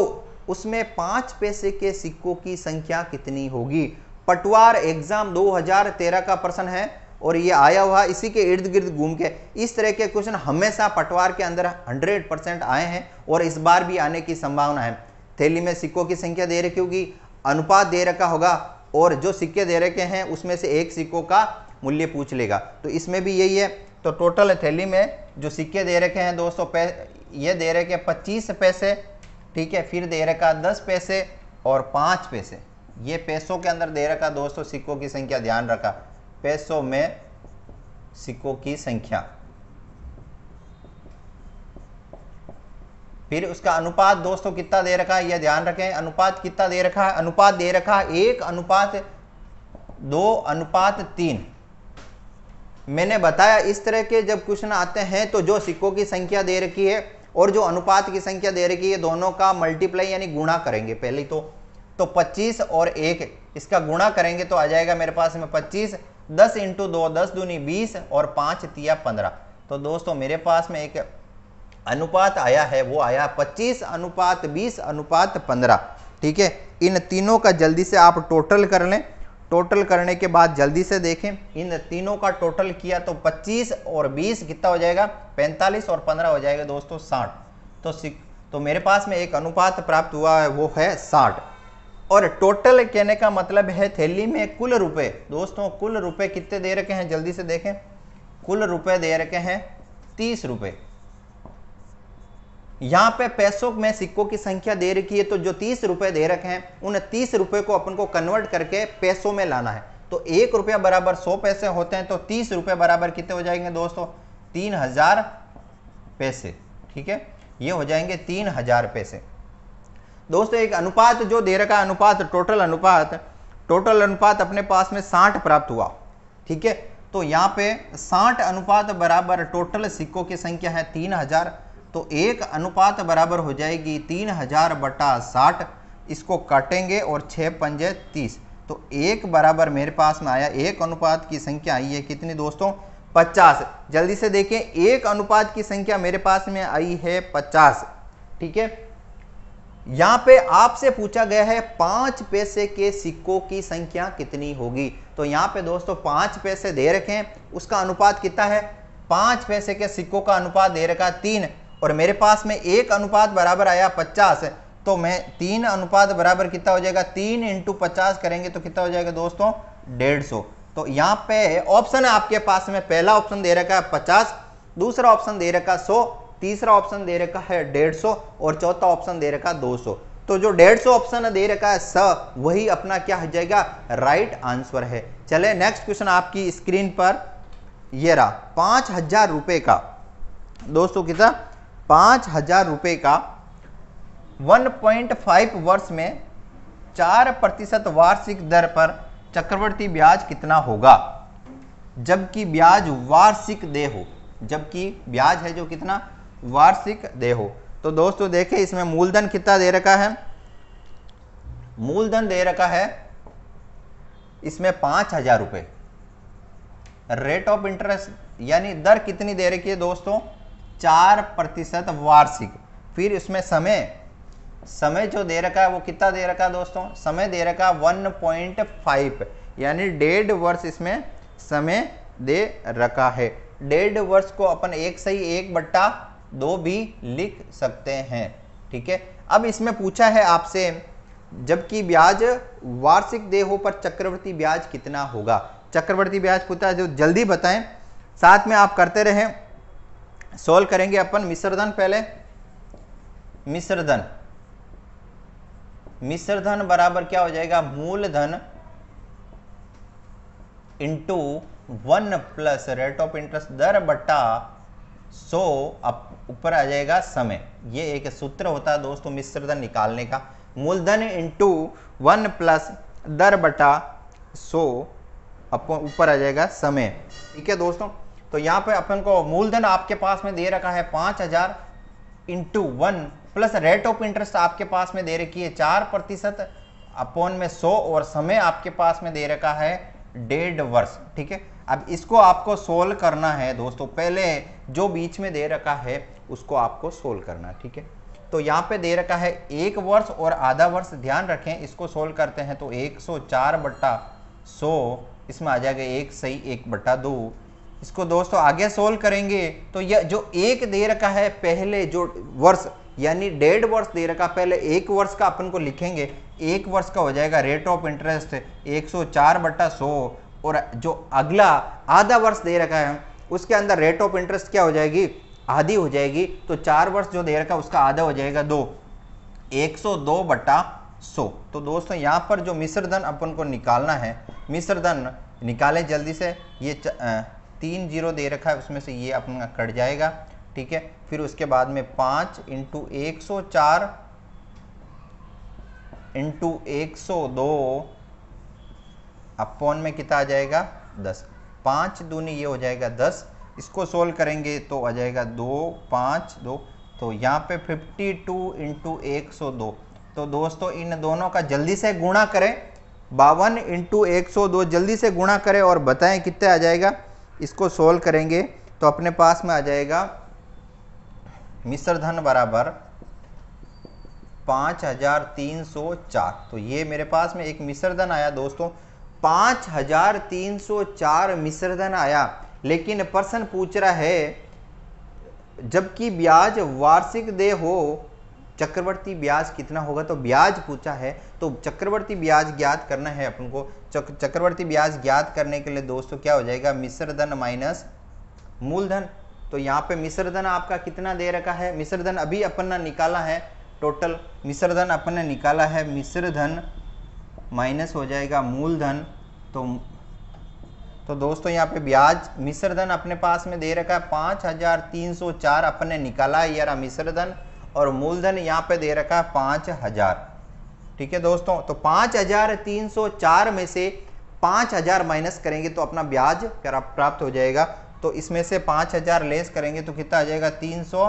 उसमें पांच पैसे के सिक्कों की संख्या कितनी होगी पटवार एग्जाम 2013 का प्रश्न है और ये आया हुआ इसी के इर्द गिर्द घूम के इस तरह के क्वेश्चन हमेशा पटवार के अंदर 100 परसेंट आए हैं और इस बार भी आने की संभावना है थैली में सिक्कों की संख्या दे रखी होगी अनुपात दे रखा होगा और जो सिक्के दे रखे हैं उसमें से एक सिक्कों का मूल्य पूछ लेगा तो इसमें भी यही है तो टोटल थैली में जो सिक्के दे रखे हैं दोस्तों ये दे रखे पच्चीस पैसे ठीक है फिर दे रखा दस पैसे और पाँच पैसे ये पैसों के अंदर दे रखा दोस्तों सिक्कों की संख्या ध्यान रखा पैसों में सिक्कों की संख्या फिर उसका अनुपात दोस्तों कितना दे रखा है यह ध्यान रखें अनुपात कितना दे रखा है अनुपात दे रखा है एक अनुपात दो अनुपात तीन मैंने बताया इस तरह के जब क्वेश्चन आते हैं तो जो सिक्कों की संख्या दे रखी है और जो अनुपात की संख्या दे रखी है दोनों का मल्टीप्लाई यानी गुणा करेंगे पहले तो तो 25 और एक इसका गुणा करेंगे तो आ जाएगा मेरे पास में 25 दस इंटू दो दस दूनी बीस और पाँच तिया पंद्रह तो दोस्तों मेरे पास में एक अनुपात आया है वो आया पच्चीस अनुपात बीस अनुपात पंद्रह ठीक है इन तीनों का जल्दी से आप टोटल कर लें टोटल करने के बाद जल्दी से देखें इन तीनों का टोटल किया तो 25 और 20 कितना हो जाएगा 45 और 15 हो जाएगा दोस्तों 60 तो तो मेरे पास में एक अनुपात प्राप्त हुआ है वो है साठ और टोटल कहने का मतलब है थैली में कुल रुपए दोस्तों कुल रुपए कितने दे रखे हैं जल्दी से देखें कुल रुपए दे रखे हैं तीस रुपए यहां पे पैसों में सिक्कों की संख्या दे रखी है तो जो तीस रुपए दे रखे हैं उन तीस रुपए को अपन को कन्वर्ट करके पैसों में लाना है तो एक रुपया बराबर सौ पैसे होते हैं तो तीस रुपये बराबर कितने हो जाएंगे दोस्तों तीन हजार पैसे ठीक है ये हो जाएंगे तीन हजार पैसे दोस्तों एक अनुपात जो दे रखा अनुपात टोटल अनुपात टोटल अनुपात अपने पास में साठ प्राप्त हुआ ठीक है तो यहाँ पे साठ अनुपात बराबर टोटल सिक्कों की संख्या है तीन हजार तो एक अनुपात बराबर हो जाएगी तीन हजार बटा साठ इसको काटेंगे और छः पंजे तीस तो एक बराबर मेरे पास में आया एक अनुपात की संख्या आई है कितनी दोस्तों पचास जल्दी से देखें एक अनुपात की संख्या मेरे पास में आई है पचास ठीक है यहां पे आपसे पूछा गया है पांच पैसे के सिक्कों की संख्या कितनी होगी तो यहां पे दोस्तों पांच पैसे दे रखे हैं उसका अनुपात कितना है पांच पैसे के सिक्कों का अनुपात दे रखा तीन और मेरे पास में एक अनुपात बराबर आया पचास तो मैं तीन अनुपात बराबर कितना हो जाएगा तीन इंटू पचास करेंगे तो कितना हो जाएगा दोस्तों डेढ़ सौ तो यहां पर ऑप्शन है आपके पास में पहला ऑप्शन दे रखा है पचास दूसरा ऑप्शन दे रखा सौ तीसरा ऑप्शन दे रखा है डेढ़ सौ और चौथा ऑप्शन दे रखा है दो सौ तो जो डेढ़ सौ ऑप्शन दे रखा है स वही अपना क्या हो जाएगा राइट आंसर है चले नेक्स्ट क्वेश्चन आपकी स्क्रीन पर ये रहा पांच हजार रुपए का दोस्तों कितना पांच हजार रुपए का 1.5 वर्ष में चार प्रतिशत वार्षिक दर पर चक्रवर्ती ब्याज कितना होगा जबकि ब्याज वार्षिक दे हो जबकि ब्याज है जो कितना वार्षिक देहो तो दोस्तों देखे इसमें मूलधन कितना दे रखा है मूलधन दे रखा है इसमें पांच हजार रुपए रेट ऑफ इंटरेस्ट यानी दर कितनी दे रखी है दोस्तों चार प्रतिशत वार्षिक फिर इसमें समय समय जो दे रखा है वो कितना दे रखा है दोस्तों समय दे रखा है 1.5 यानी डेढ़ वर्ष इसमें समय दे रखा है डेढ़ वर्ष को अपन एक सही एक बट्टा दो भी लिख सकते हैं ठीक है अब इसमें पूछा है आपसे जबकि ब्याज वार्षिक देहों पर चक्रवर्ती ब्याज कितना होगा चक्रवर्ती ब्याज पूछा जो जल्दी बताएं साथ में आप करते रहें सोल्व करेंगे अपन मिश्रधन पहले मिश्रधन मिश्रधन बराबर क्या हो जाएगा मूलधन into one plus rate of interest दर बट्टा सो ऊपर आ जाएगा समय ये एक सूत्र होता है दोस्तों मिश्रधन निकालने का मूलधन इंटू वन प्लस दर बटा सो आपको ऊपर आ जाएगा समय ठीक है दोस्तों तो यहाँ पे अपन को मूलधन आपके पास में दे रखा है पाँच हजार into one plus rate of interest आपके पास में दे रखी है चार प्रतिशत अपोन में सौ और समय आपके पास में दे रखा है डेढ़ वर्ष ठीक है अब इसको आपको सोल्व करना है दोस्तों पहले जो बीच में दे रखा है उसको आपको सोल्व करना ठीक है तो यहाँ पे दे रखा है एक वर्ष और आधा वर्ष ध्यान रखें इसको सोल्व करते हैं तो 104 बट्टा सो इसमें आ जाएगा एक सही एक बट्टा दो इसको दोस्तों आगे सोल्व करेंगे तो यह जो एक दे रखा है पहले जो वर्ष यानी डेढ़ वर्ष दे रखा पहले एक वर्ष का अपन को लिखेंगे एक वर्ष का हो जाएगा रेट ऑफ इंटरेस्ट एक सौ बट्टा सौ और जो अगला आधा वर्ष दे रखा है उसके अंदर रेट ऑफ इंटरेस्ट क्या हो जाएगी आधी हो जाएगी तो चार वर्ष जो दे रखा है उसका आधा हो जाएगा दो एक सौ दो बटा सो तो दोस्तों यहाँ पर जो मिश्र धन अपन को निकालना है मिश्र धन निकालें जल्दी से ये आ, तीन जीरो दे रखा है उसमें से ये अपना कट जाएगा ठीक है फिर उसके बाद में पाँच इंटू एक सौ चार इंटू एक सौ दो अपॉन में कितना आ जाएगा दस पाँच दूनी ये हो जाएगा दस इसको सोल्व करेंगे तो आ जाएगा दो पाँच दो तो यहाँ पे फिफ्टी टू इंटू एक सौ दो तो दोस्तों इन दोनों का जल्दी से गुणा करें बावन इंटू एक सौ दो जल्दी से गुणा करें और बताएं कितने आ जाएगा इसको सोल्व करेंगे तो अपने पास में आ जाएगा मिश्र धन बराबर पाँच हज़ार तीन सौ चार तो ये मेरे पास में एक मिश्र धन आया दोस्तों 5304 मिश्रधन आया लेकिन प्रश्न पूछ रहा है जबकि ब्याज वार्षिक दे हो चक्रवर्ती ब्याज कितना होगा तो ब्याज पूछा है तो चक्रवर्ती ब्याज ज्ञात करना है अपन को चक, चक्रवर्ती ब्याज ज्ञात करने के लिए दोस्तों क्या हो जाएगा मिश्रधन माइनस मूलधन तो यहाँ पे मिश्रधन आपका कितना दे रखा है मिश्रधन अभी अपन ने निकाला है टोटल मिश्रधन अपन ने निकाला है मिश्रधन माइनस हो जाएगा मूलधन तो तो दोस्तों यहाँ पे ब्याज मिश्रधन अपने पास में दे रखा है पाँच हजार तीन सौ चार अपने निकाला है यार मिश्रधन और मूलधन यहाँ पे दे रखा है पाँच हजार ठीक है दोस्तों तो पाँच हजार तीन सौ चार में से पाँच हजार माइनस करेंगे तो अपना ब्याज प्राप्त हो जाएगा तो इसमें से पाँच हजार लेस करेंगे तो कितना आ जाएगा तीन सौ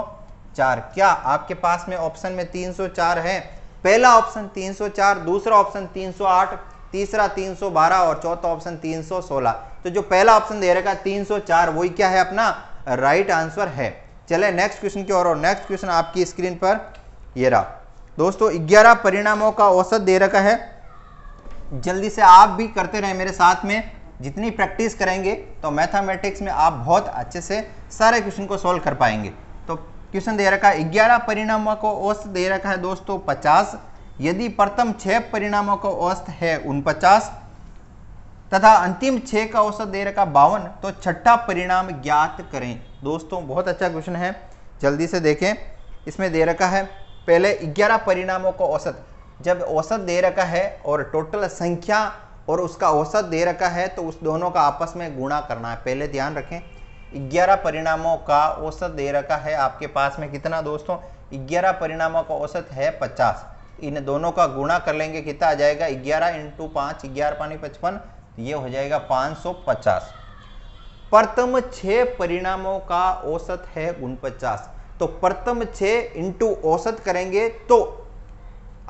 चार क्या आपके पास में ऑप्शन में तीन सौ चार है पहला ऑप्शन 304 दूसरा ऑप्शन 308 तीसरा 312 और चौथा ऑप्शन 316 तो जो पहला ऑप्शन दे रखा 304 वही क्या है अपना राइट आंसर है चले नेक्स्ट क्वेश्चन की ओर और नेक्स्ट क्वेश्चन आपकी स्क्रीन पर ये रहा दोस्तों ग्यारह परिणामों का औसत दे रखा है जल्दी से आप भी करते रहे मेरे साथ में जितनी प्रैक्टिस करेंगे तो मैथामेटिक्स में आप बहुत अच्छे से सारे क्वेश्चन को सॉल्व कर पाएंगे क्वेश्चन दे रखा है ग्यारह परिणामों को औसत दे रखा है दोस्तों पचास यदि प्रथम छह परिणामों का औसत है उन पचास तथा अंतिम छ का औसत दे रखा बावन तो छठा परिणाम ज्ञात करें दोस्तों बहुत अच्छा क्वेश्चन है जल्दी से देखें इसमें दे रखा है पहले ग्यारह परिणामों का औसत जब औसत दे रखा है और टोटल संख्या और उसका औसत दे रखा है तो उस दोनों का आपस में गुणा करना है पहले ध्यान रखें ग्यारह परिणामों का औसत दे रखा है आपके पास में कितना दोस्तों ग्यारह परिणामों का औसत है पचास इन दोनों का गुणा कर लेंगे कितना आ जाएगा ग्यारह इंटू पाँच ग्यारह पानी पचपन ये हो जाएगा पाँच सौ पचास प्रथम छः परिणामों का औसत है उन पचास तो प्रथम छः इंटू औसत करेंगे तो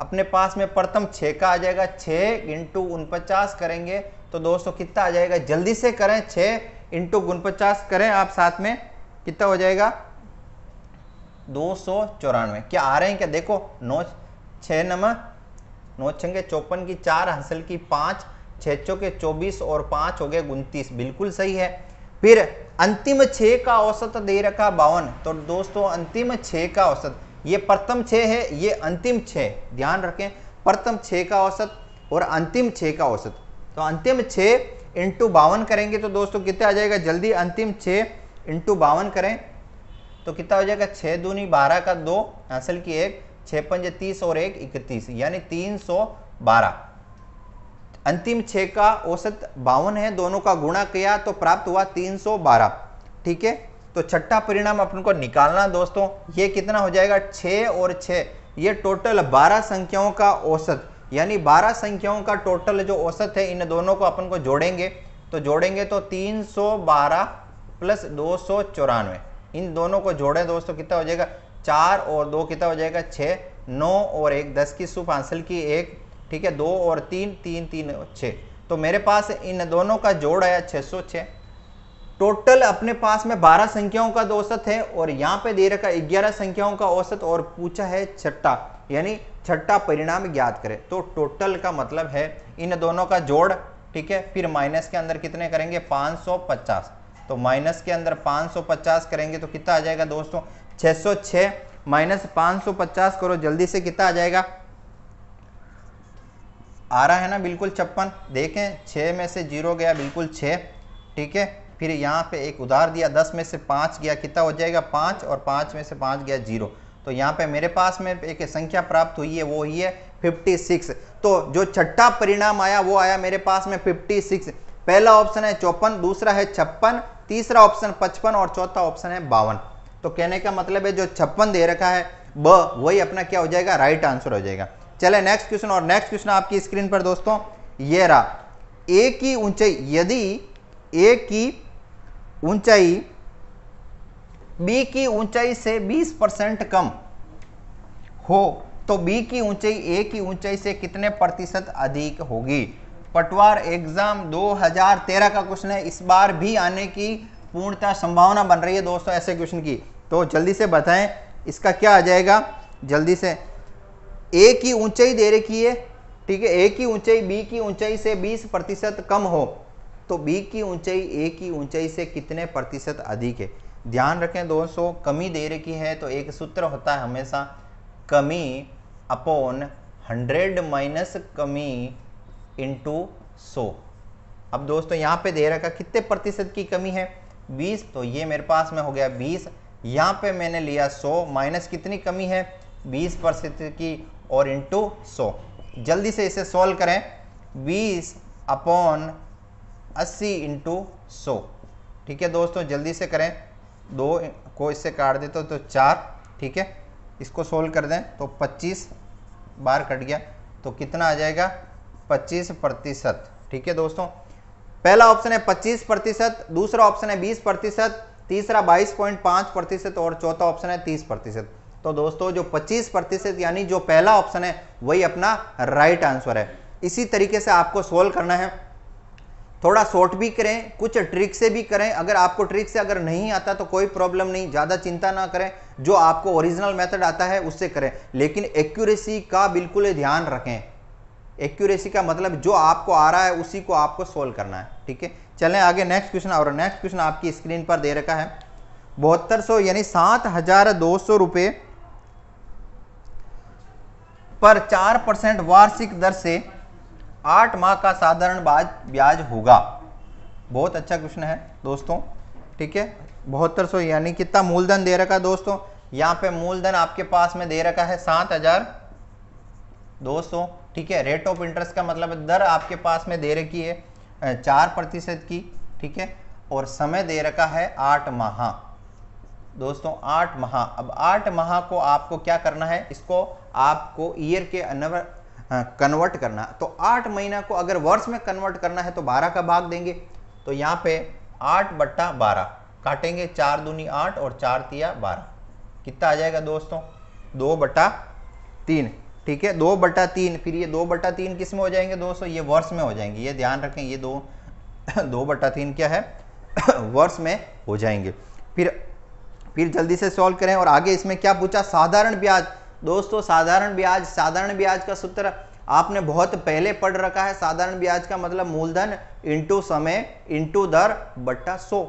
अपने पास में प्रथम छः का आ जाएगा छः इंटू उनपचास करेंगे तो दोस्तों कितना आ जाएगा जल्दी से करें छः इंटू पचास करें आप साथ में कितना हो जाएगा दो सौ चौरानवे क्या आ रहे हैं क्या देखो नौ छः नंबर नौ छंगे चौपन की चार हंसल की पाँच छः चौके चौबीस और पाँच हो गए उनतीस बिल्कुल सही है फिर अंतिम छः का औसत दे रखा बावन तो दोस्तों अंतिम छः का औसत ये प्रथम छः है ये अंतिम छः ध्यान रखें प्रथम छः का औसत और अंतिम छः का औसत तो अंतिम छः इंटू बावन करेंगे तो दोस्तों कितना आ जाएगा जल्दी अंतिम छः इंटू बावन करें तो कितना हो जाएगा छः दूनी बारह का दो हासिल की एक छः पंजे तीस और एक इकतीस यानी तीन सौ बारह अंतिम छः का औसत बावन है दोनों का गुणा किया तो प्राप्त हुआ तीन सौ बारह ठीक है तो छठा परिणाम अपन को निकालना दोस्तों ये कितना हो जाएगा छः और छः ये टोटल बारह संख्याओं का औसत यानी 12 संख्याओं का टोटल जो औसत है इन दोनों को अपन को जोड़ेंगे तो जोड़ेंगे तो 312 प्लस दो इन दोनों को जोड़ें दोस्तों कितना हो जाएगा चार और दो कितना हो जाएगा छः नौ और एक दस की सुप आंसल की एक ठीक है दो और तीन तीन तीन छः तो मेरे पास इन दोनों का जोड़ आया छः सौ छः टोटल अपने पास में बारह संख्याओं का औसत है और यहाँ पे दे रखा ग्यारह संख्याओं का औसत और पूछा है छट्टा यानी छठा परिणाम ज्ञात करें तो टोटल का मतलब है इन दोनों का जोड़ ठीक है फिर माइनस के अंदर कितने करेंगे 550 तो माइनस के अंदर 550 करेंगे तो कितना आ जाएगा दोस्तों 606 माइनस 550 करो जल्दी से कितना आ जाएगा आ रहा है ना बिल्कुल छप्पन देखें छः में से जीरो गया बिल्कुल छः ठीक है फिर यहाँ पे एक उधार दिया दस में से पाँच गया कितना हो जाएगा पाँच और पाँच में से पाँच गया जीरो तो यहाँ पे मेरे पास में एक संख्या प्राप्त हुई है वो ही है 56 तो जो छठा परिणाम आया वो आया मेरे पास में 56 पहला ऑप्शन है चौपन दूसरा है छप्पन तीसरा ऑप्शन पचपन और चौथा ऑप्शन है बावन तो कहने का मतलब है जो छप्पन दे रखा है ब वही अपना क्या हो जाएगा राइट आंसर हो जाएगा चले नेक्स्ट क्वेश्चन और नेक्स्ट क्वेश्चन आपकी स्क्रीन पर दोस्तों ये रहा ए की ऊंचाई यदि ए की ऊंचाई बी की ऊंचाई से 20 परसेंट कम हो तो बी की ऊंचाई ए की ऊंचाई से कितने प्रतिशत अधिक होगी पटवार एग्जाम 2013 का क्वेश्चन है इस बार भी आने की पूर्णतः संभावना बन रही है दोस्तों ऐसे क्वेश्चन की तो जल्दी से बताएं इसका क्या आ जाएगा जल्दी से ए की ऊंचाई दे रखी है ठीक है ए की ऊंचाई बी की ऊंचाई से 20 प्रतिशत कम हो तो बी की ऊंचाई ए की ऊंचाई से कितने प्रतिशत अधिक है ध्यान रखें दोस्तों कमी दे रखी है तो एक सूत्र होता है हमेशा कमी अपॉन हंड्रेड माइनस कमी इंटू सौ अब दोस्तों यहाँ पे दे रखा कितने प्रतिशत की कमी है 20 तो ये मेरे पास में हो गया 20 यहाँ पे मैंने लिया 100 माइनस कितनी कमी है 20 प्रतिशत की और इंटू सो जल्दी से इसे सॉल्व करें 20 अपॉन 80 इंटू सौ ठीक है दोस्तों जल्दी से करें दो को इससे काट देते हो तो चार ठीक है इसको सोल्व कर दें तो पच्चीस बार कट गया तो कितना आ जाएगा पच्चीस प्रतिशत ठीक है दोस्तों पहला ऑप्शन है पच्चीस प्रतिशत दूसरा ऑप्शन है बीस प्रतिशत तीसरा बाईस पॉइंट पांच प्रतिशत और चौथा ऑप्शन है तीस प्रतिशत तो दोस्तों जो पच्चीस प्रतिशत यानी जो पहला ऑप्शन है वही अपना राइट आंसर है इसी तरीके से आपको सोल्व करना है थोड़ा शॉर्ट भी करें कुछ ट्रिक से भी करें अगर आपको ट्रिक से अगर नहीं आता तो कोई प्रॉब्लम नहीं ज़्यादा चिंता ना करें जो आपको ओरिजिनल मेथड आता है उससे करें लेकिन एक्यूरेसी का बिल्कुल ध्यान रखें एक्यूरेसी का मतलब जो आपको आ रहा है उसी को आपको सोल्व करना है ठीक है चलें आगे नेक्स्ट क्वेश्चन और नेक्स्ट क्वेश्चन आपकी स्क्रीन पर दे रखा है बहत्तर सौ यानी सात हजार दो सौ रुपये पर चार परसेंट वार्षिक दर से आठ माह का साधारण ब्याज होगा बहुत अच्छा क्वेश्चन है दोस्तों ठीक है बहत्तर सौ यानी कितना मूलधन दे रखा है दोस्तों यहाँ पे मूलधन आपके पास में दे रखा है सात हजार दो सौ ठीक है रेट ऑफ इंटरेस्ट का मतलब दर आपके पास में दे रखी है चार प्रतिशत की ठीक है और समय दे रखा है आठ माह दोस्तों आठ माह अब आठ माह को आपको क्या करना है इसको आपको ईयर के कन्वर्ट हाँ, करना तो आठ महीना को अगर वर्ष में कन्वर्ट करना है तो बारह का भाग देंगे तो यहाँ पे आठ बट्टा बारह काटेंगे चार दूनी आठ और चार तिया बारह कितना आ जाएगा दोस्तों दो बट्टा तीन ठीक है दो बट्टा तीन फिर ये दो बट्टा तीन किस में हो जाएंगे दोस्तों ये वर्ष में हो जाएंगे ये ध्यान रखें ये दो *coughs* दो बट्टा तीन क्या है *coughs* वर्ष में हो जाएंगे फिर फिर जल्दी से सॉल्व करें और आगे इसमें क्या पूछा साधारण ब्याज दोस्तों साधारण ब्याज साधारण ब्याज का सूत्र आपने बहुत पहले पढ़ रखा है साधारण ब्याज का मतलब मूलधन इंटू समय इंटू दर बट्टा सो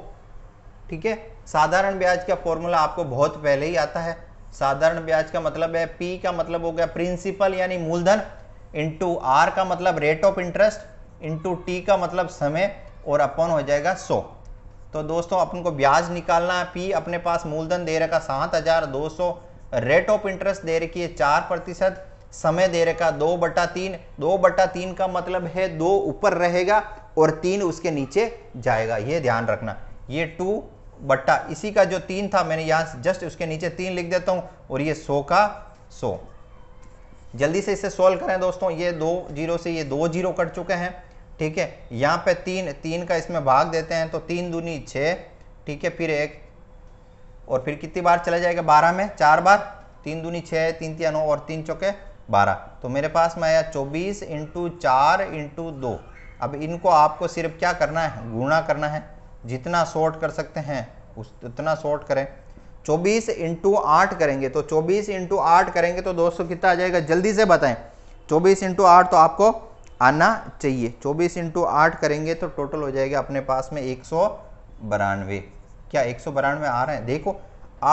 ठीक है साधारण ब्याज का फॉर्मूला आपको बहुत पहले ही आता है साधारण ब्याज का मतलब है पी का मतलब हो गया प्रिंसिपल यानी मूलधन इंटू आर का मतलब rate of interest into T का मतलब समय और अपन हो जाएगा सो तो दोस्तों अपन को ब्याज निकालना है पी अपने पास मूलधन दे रखा सात हजार दो सौ रेट ऑफ इंटरेस्ट दे रखी है चार प्रतिशत समय दे रखा दो बटा तीन दो बटा तीन का मतलब है दो ऊपर रहेगा और तीन उसके नीचे जाएगा ये ध्यान रखना ये टू बट्टा इसी का जो तीन था मैंने यहां जस्ट उसके नीचे तीन लिख देता हूं और ये सो का सो जल्दी से इसे सोल्व करें दोस्तों ये दो जीरो से ये दो जीरो कट चुके हैं ठीक है यहां पे तीन तीन का इसमें भाग देते हैं तो तीन दूनी छ ठीक है फिर एक और फिर कितनी बार चला जाएगा बारह में चार बार तीन दूनी छः तीन तीन नौ और तीन चौके बारह तो मेरे पास में आया चौबीस इंटू चार इंटू दो अब इनको आपको सिर्फ क्या करना है गुणा करना है जितना शॉर्ट कर सकते हैं उस उतना शॉर्ट करें 24 इंटू आठ करेंगे तो 24 इंटू आठ करेंगे तो सौ कितना आ जाएगा जल्दी से बताएं 24 इंटू आठ तो आपको आना चाहिए 24 इंटू आठ करेंगे तो टोटल हो जाएगा अपने पास में एक सौ क्या एक सौ बारानवे आ रहे हैं देखो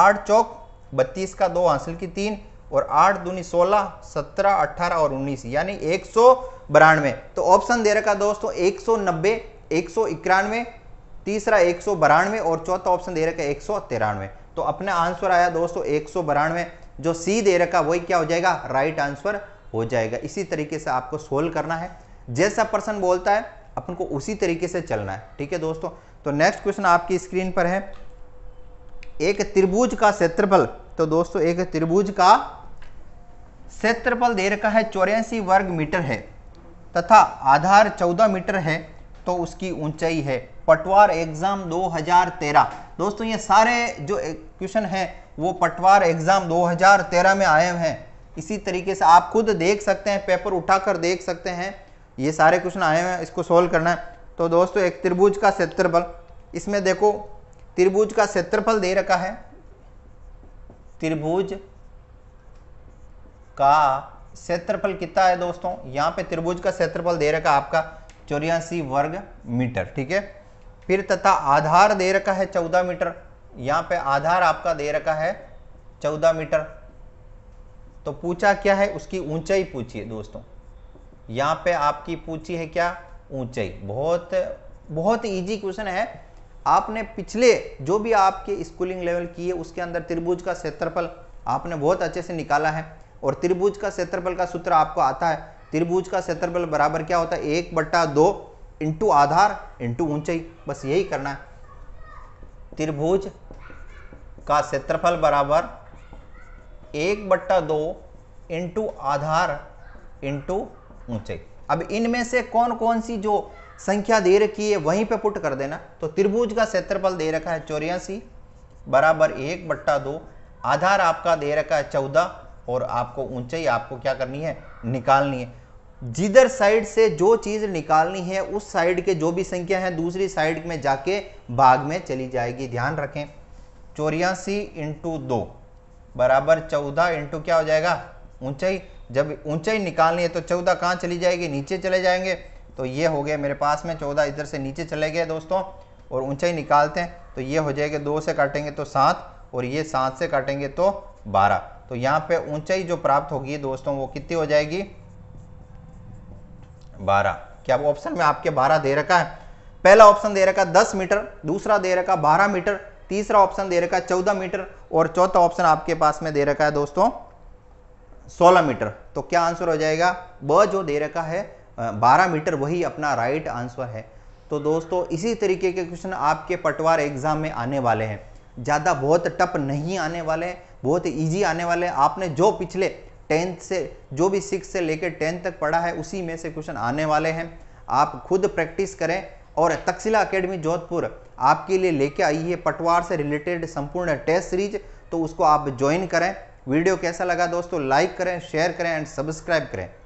आठ चौक बत्तीस का दो हासिल की तीन और आठ दूनी सोलह सत्रह अट्ठारह और उन्नीस यानी एक सौ बारानवे तो ऑप्शन दे रखा दोस्तों एक सौ नब्बे एक सौ इक्यानवे तीसरा एक सौ बारानवे और चौथा ऑप्शन दे रखा एक सौ तिरानवे तो अपना आंसर आया दोस्तों एक सौ बारानवे जो सी दे रखा वही क्या हो जाएगा राइट आंसर हो जाएगा इसी तरीके से आपको सोल्व करना है जैसा पर्सन बोलता है अपन को उसी तरीके से चलना है ठीक है दोस्तों तो नेक्स्ट क्वेश्चन आपकी स्क्रीन पर है एक त्रिभुज का क्षेत्रफल तो दोस्तों एक त्रिभुज का क्षेत्रफल दे रखा है चौरासी वर्ग मीटर है तथा आधार 14 मीटर है तो उसकी ऊंचाई है पटवार एग्जाम 2013 दोस्तों ये सारे जो क्वेश्चन हैं वो पटवार एग्जाम 2013 में आए हैं इसी तरीके से आप खुद देख सकते हैं पेपर उठाकर देख सकते हैं ये सारे क्वेश्चन आए हैं इसको सोल्व करना है तो दोस्तों एक त्रिभुज का क्षेत्रफल इसमें देखो त्रिभुज का क्षेत्रफल दे रखा है त्रिभुज का क्षेत्रफल कितना है दोस्तों यहाँ पे त्रिभुज का क्षेत्रफल दे रखा आपका चौरासी वर्ग मीटर ठीक है फिर तथा आधार दे रखा है चौदह मीटर यहाँ पे आधार आपका दे रखा है चौदह मीटर तो पूछा क्या है उसकी ऊंचाई पूछिए दोस्तों यहाँ पे आपकी पूछी है क्या ऊंचाई बहुत बहुत इजी क्वेश्चन है आपने पिछले जो भी आपके स्कूलिंग लेवल की है उसके अंदर त्रिभुज का क्षेत्रफल आपने बहुत अच्छे से निकाला है और त्रिभुज का क्षेत्रफल का सूत्र आपको आता है त्रिभुज का क्षेत्रफल बराबर क्या होता है एक बट्टा दो इंटू आधार इंटू ऊंचाई बस यही करना है त्रिभुज का क्षेत्रफल बराबर एक बट्टा दो इंटू आधार इंटू ऊंचाई अब इनमें से कौन कौन सी जो संख्या दे रखी है वहीं पे पुट कर देना तो त्रिभुज का क्षेत्रफल दे रखा है चौरासी बराबर एक बट्टा दो आधार आपका दे रखा है चौदह और आपको ऊंचाई आपको क्या करनी है निकालनी है जिधर साइड से जो चीज़ निकालनी है उस साइड के जो भी संख्या है दूसरी साइड में जाके भाग में चली जाएगी ध्यान रखें चौरासी इंटू दो बराबर चौदह इंटू क्या हो जाएगा ऊंचाई जब ऊंचाई निकालनी है तो चौदह कहाँ चली जाएगी नीचे चले जाएंगे तो ये हो गया मेरे पास में चौदह इधर से नीचे चले गए दोस्तों और ऊंचाई निकालते हैं तो ये हो जाएगा दो से काटेंगे तो सात और ये सात से काटेंगे तो बारह तो यहाँ पे ऊंचाई जो प्राप्त होगी दोस्तों वो कितनी हो जाएगी बारह क्या ऑप्शन में आपके बारह दे रखा है पहला ऑप्शन दे रखा दस मीटर दूसरा दे रखा बारह मीटर तीसरा ऑप्शन दे रखा है चौदह मीटर और चौथा ऑप्शन आपके पास में दे रखा है दोस्तों सोलह मीटर तो क्या आंसर हो जाएगा ब जो दे रखा है बारह मीटर वही अपना राइट आंसर है तो दोस्तों इसी तरीके के क्वेश्चन आपके पटवार एग्जाम में आने वाले हैं ज़्यादा बहुत टप नहीं आने वाले बहुत ईजी आने वाले आपने जो पिछले टेंथ से जो भी सिक्स से लेकर टेंथ तक पढ़ा है उसी में से क्वेश्चन आने वाले हैं आप खुद प्रैक्टिस करें और तकसीला अकेडमी जोधपुर आपके लिए लेके आई है पटवार से रिलेटेड संपूर्ण टेस्ट सीरीज तो उसको आप ज्वाइन करें वीडियो कैसा लगा दोस्तों लाइक करें शेयर करें एंड सब्सक्राइब करें